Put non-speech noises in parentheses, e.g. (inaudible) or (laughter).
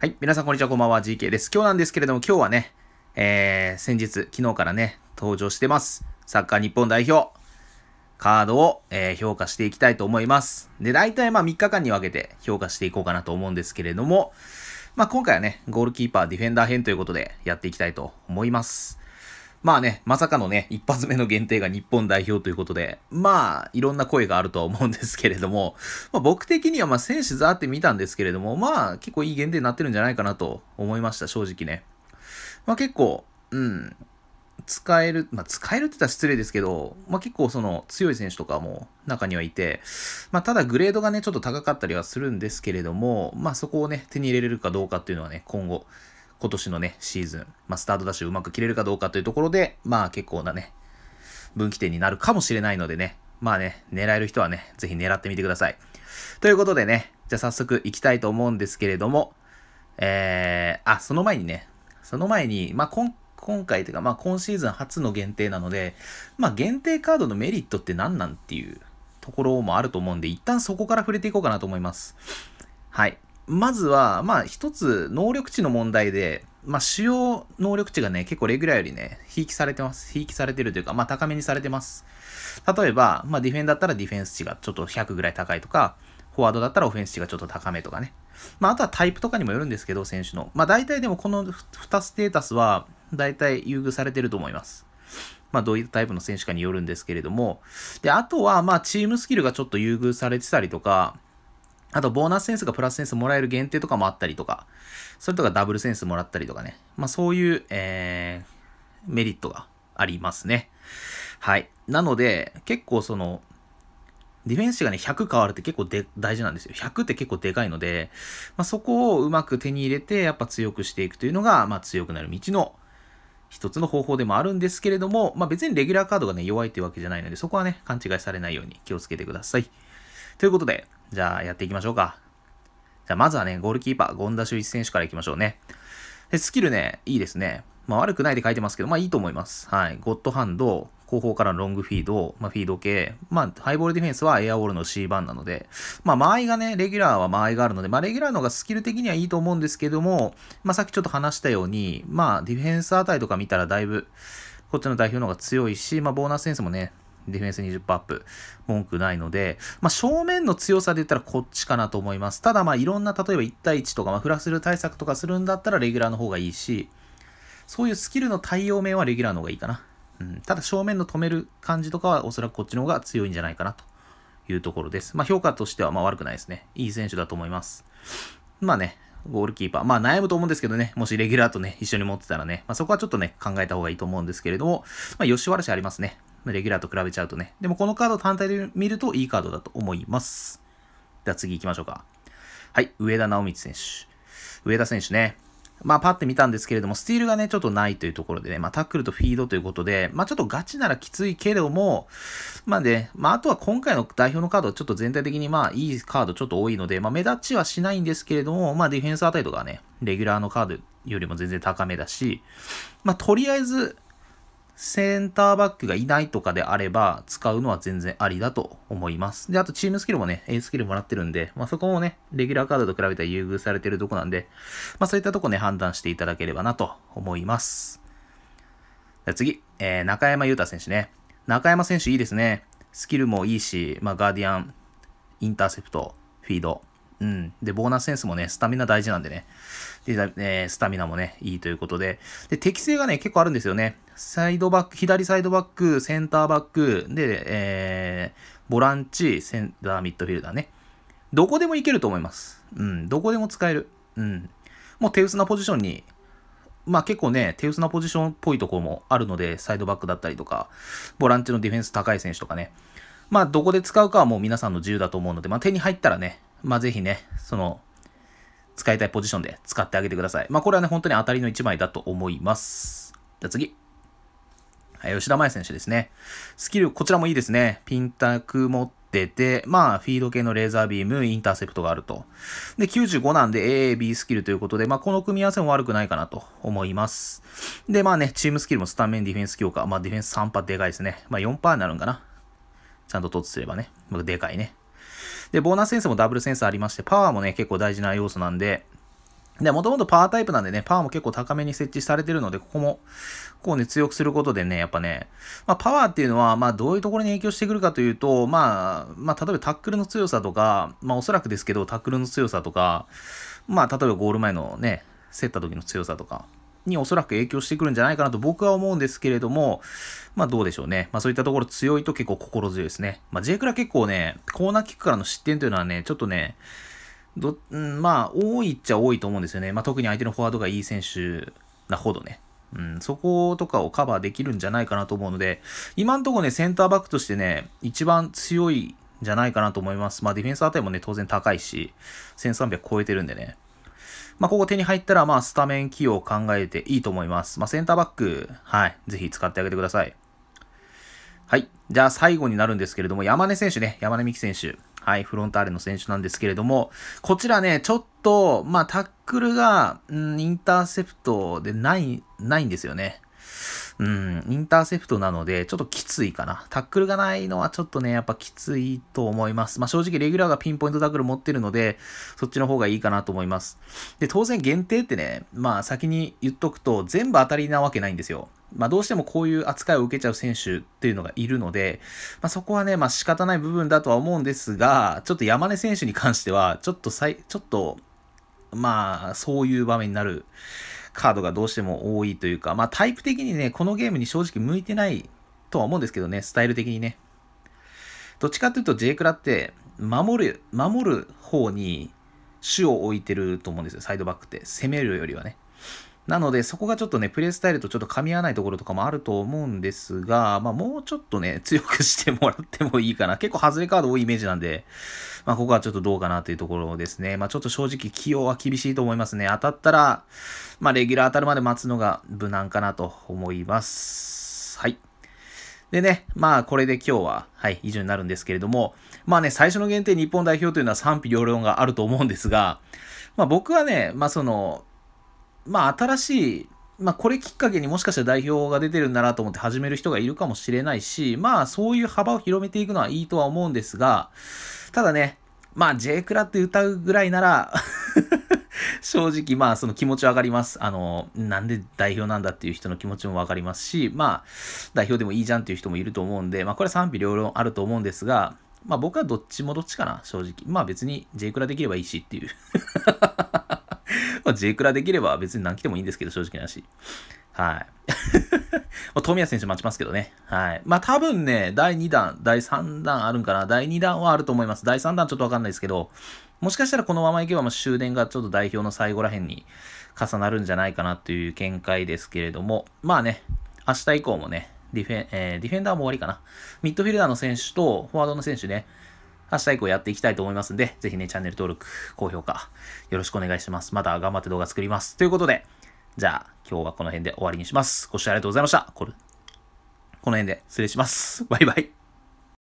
はい。皆さん、こんにちは。こんばんは。GK です。今日なんですけれども、今日はね、えー、先日、昨日からね、登場してます。サッカー日本代表、カードを、えー、評価していきたいと思います。で、大体まあ3日間に分けて評価していこうかなと思うんですけれども、まあ今回はね、ゴールキーパー、ディフェンダー編ということでやっていきたいと思います。まあね、まさかのね、一発目の限定が日本代表ということで、まあ、いろんな声があるとは思うんですけれども、まあ、僕的にはまあ選手ざーって見たんですけれども、まあ、結構いい限定になってるんじゃないかなと思いました、正直ね。まあ結構、うん、使える、まあ、使えるって言ったら失礼ですけど、まあ、結構その強い選手とかも中にはいて、まあ、ただグレードがね、ちょっと高かったりはするんですけれども、まあ、そこをね、手に入れれるかどうかっていうのはね、今後、今年のね、シーズン、まあ、スタートダッシュうまく切れるかどうかというところで、まあ結構なね、分岐点になるかもしれないのでね、まあね、狙える人はね、ぜひ狙ってみてください。ということでね、じゃあ早速行きたいと思うんですけれども、えー、あ、その前にね、その前に、まあ今、今回というか、まあ今シーズン初の限定なので、まあ限定カードのメリットって何なんっていうところもあると思うんで、一旦そこから触れていこうかなと思います。はい。まずは、まあ一つ能力値の問題で、まあ主要能力値がね、結構レギュラーよりね、引きされてます。引きされてるというか、まあ高めにされてます。例えば、まあディフェンダーだったらディフェンス値がちょっと100ぐらい高いとか、フォワードだったらオフェンス値がちょっと高めとかね。まあ、あとはタイプとかにもよるんですけど、選手の。まあ、大体でもこの2ステータスは、大体優遇されてると思います。まあ、どういったタイプの選手かによるんですけれども。で、あとは、まあ、チームスキルがちょっと優遇されてたりとか、あと、ボーナスセンスがプラスセンスもらえる限定とかもあったりとか、それとかダブルセンスもらったりとかね。まあ、そういう、えー、メリットがありますね。はい。なので、結構その、ディフェンスがね、100変わるって結構で大事なんですよ。100って結構でかいので、まあ、そこをうまく手に入れて、やっぱ強くしていくというのが、まあ、強くなる道の一つの方法でもあるんですけれども、まあ、別にレギュラーカードがね、弱いというわけじゃないので、そこはね、勘違いされないように気をつけてください。ということで、じゃあやっていきましょうか。じゃあまずはね、ゴールキーパー、権田修一選手からいきましょうね。で、スキルね、いいですね。まあ悪くないで書いてますけど、まあいいと思います。はい。ゴッドハンド、後方からのロングフィード、まあ、フィード系、まあ、ハイボールディフェンスはエアウォールの C 番なので、まあ、間合いがね、レギュラーは間合いがあるので、まあ、レギュラーの方がスキル的にはいいと思うんですけども、まあ、さっきちょっと話したように、まあ、ディフェンスあたりとか見たらだいぶ、こっちの代表の方が強いし、まあ、ボーナスセンスもね、ディフェンス20%アップ、文句ないので、まあ、正面の強さで言ったらこっちかなと思います。ただ、まあ、いろんな、例えば1対1とか、まあ、フラスル対策とかするんだったら、レギュラーの方がいいし、そういうスキルの対応面はレギュラーの方がいいかな。うん、ただ、正面の止める感じとかは、おそらくこっちの方が強いんじゃないかなというところです。まあ、評価としては、ま悪くないですね。いい選手だと思います。まあね、ゴールキーパー。まあ悩むと思うんですけどね、もしレギュラーとね、一緒に持ってたらね、まあそこはちょっとね、考えた方がいいと思うんですけれども、まあ吉原市ありますね。レギュラーと比べちゃうとね。でもこのカード単体で見るといいカードだと思います。では次行きましょうか。はい、上田直道選手。上田選手ね。まあ、パって見たんですけれども、スティールがね、ちょっとないというところでね、まあ、タックルとフィードということで、まあ、ちょっとガチならきついけれども、まあね、まあ、あとは今回の代表のカード、ちょっと全体的にまあ、いいカードちょっと多いので、まあ、目立ちはしないんですけれども、まあ、ディフェンスあたりとかね、レギュラーのカードよりも全然高めだし、まあ、とりあえず、センターバックがいないとかであれば、使うのは全然ありだと思います。で、あとチームスキルもね、A スキルもらってるんで、まあ、そこもね、レギュラーカードと比べたら優遇されてるとこなんで、まあ、そういったとこね、判断していただければなと思います。次、えー、中山優太選手ね。中山選手いいですね。スキルもいいし、まあ、ガーディアン、インターセプト、フィード、うん。で、ボーナスセンスもね、スタミナ大事なんでね。で、えー、スタミナもね、いいということで。で、適性がね、結構あるんですよね。サイドバック、左サイドバック、センターバック、で、えー、ボランチ、センター、ミッドフィルダーね。どこでもいけると思います。うん。どこでも使える。うん。もう手薄なポジションに、まあ結構ね、手薄なポジションっぽいところもあるので、サイドバックだったりとか、ボランチのディフェンス高い選手とかね。まあどこで使うかはもう皆さんの自由だと思うので、まあ手に入ったらね、まあ、ぜひね、その、使いたいポジションで使ってあげてください。まあ、これはね、本当に当たりの一枚だと思います。じゃあ次。はい、吉田麻也選手ですね。スキル、こちらもいいですね。ピンタク持ってて、まあ、フィード系のレーザービーム、インターセプトがあると。で、95なんで A、B スキルということで、まあ、この組み合わせも悪くないかなと思います。で、まあね、チームスキルもスタメン、ディフェンス強化。まあ、ディフェンス3パでかいですね。まあ、4パーになるんかな。ちゃんと突すればね。まあ、でかいね。で、ボーナスセンスもダブルセンスありまして、パワーもね、結構大事な要素なんで、で、もともとパワータイプなんでね、パワーも結構高めに設置されてるので、ここも、こうね、強くすることでね、やっぱね、まあ、パワーっていうのは、まあ、どういうところに影響してくるかというと、まあ、まあ、例えばタックルの強さとか、まあ、おそらくですけど、タックルの強さとか、まあ、例えばゴール前のね、競った時の強さとか、におそらく影響してくるんじゃないかなと僕は思うんですけれども、まあどうでしょうね。まあそういったところ強いと結構心強いですね。まあ J クラ結構ね、コーナーキックからの失点というのはね、ちょっとね、ど、ん、まあ多いっちゃ多いと思うんですよね。まあ特に相手のフォワードがいい選手なほどね。うん、そことかをカバーできるんじゃないかなと思うので、今んとこね、センターバックとしてね、一番強いんじゃないかなと思います。まあディフェンスあたりもね、当然高いし、1300超えてるんでね。まあ、ここ手に入ったら、まあ、スタメン起用を考えていいと思います。まあ、センターバック、はい、ぜひ使ってあげてください。はい。じゃあ最後になるんですけれども、山根選手ね、山根美希選手。はい、フロンターレの選手なんですけれども、こちらね、ちょっと、まあ、タックルが、んん、インターセプトでない、ないんですよね。うん、インターセプトなので、ちょっときついかな。タックルがないのはちょっとね、やっぱきついと思います。まあ、正直レギュラーがピンポイントタックル持ってるので、そっちの方がいいかなと思います。で、当然限定ってね、まあ先に言っとくと、全部当たりなわけないんですよ。まあ、どうしてもこういう扱いを受けちゃう選手っていうのがいるので、まあ、そこはね、まあ、仕方ない部分だとは思うんですが、ちょっと山根選手に関しては、ちょっとさい、ちょっと、まあ、そういう場面になるカードがどうしても多いというか、まあタイプ的にね、このゲームに正直向いてないとは思うんですけどね、スタイル的にね。どっちかっていうと J クラって守る、守る方に主を置いてると思うんですよ、サイドバックって。攻めるよりはね。なので、そこがちょっとね、プレイスタイルとちょっと噛み合わないところとかもあると思うんですが、まあ、もうちょっとね、(laughs) 強くしてもらってもいいかな。結構外れカード多いイメージなんで、まあ、ここはちょっとどうかなというところですね。まあ、ちょっと正直、起用は厳しいと思いますね。当たったら、まあ、レギュラー当たるまで待つのが無難かなと思います。はい。でね、まあこれで今日は、はい、以上になるんですけれども、まあね、最初の限定日本代表というのは賛否両論があると思うんですが、まあ僕はね、まあその、まあ、新しい、まあ、これきっかけにもしかしたら代表が出てるんだなと思って始める人がいるかもしれないし、まあ、そういう幅を広めていくのはいいとは思うんですが、ただね、まあ、J クラって歌うぐらいなら (laughs) 正直、まあ、その気持ちわかります。あの、なんで代表なんだっていう人の気持ちもわかりますし、まあ、代表でもいいじゃんっていう人もいると思うんで、まあ、これは賛否両論あると思うんですが、まあ、僕はどっちもどっちかな、正直。まあ、別に J クラできればいいしっていうまあ、J クラできれば別に何来てもいいんですけど、正直な話。はい。(laughs) まあ、富谷選手待ちますけどね。はい。まあ、多分ね、第2弾、第3弾あるんかな。第2弾はあると思います。第3弾ちょっとわかんないですけど、もしかしたらこのままいけば、まあ、終電がちょっと代表の最後ら辺に重なるんじゃないかなという見解ですけれども、まあね、明日以降もね、ディフェン、えー、ディフェンダーも終わりかな。ミッドフィルダーの選手とフォワードの選手ね、明日以降やっていきたいと思いますんで、ぜひね、チャンネル登録、高評価、よろしくお願いします。また頑張って動画作ります。ということで、じゃあ、今日はこの辺で終わりにします。ご視聴ありがとうございました。この辺で失礼します。バイバイ。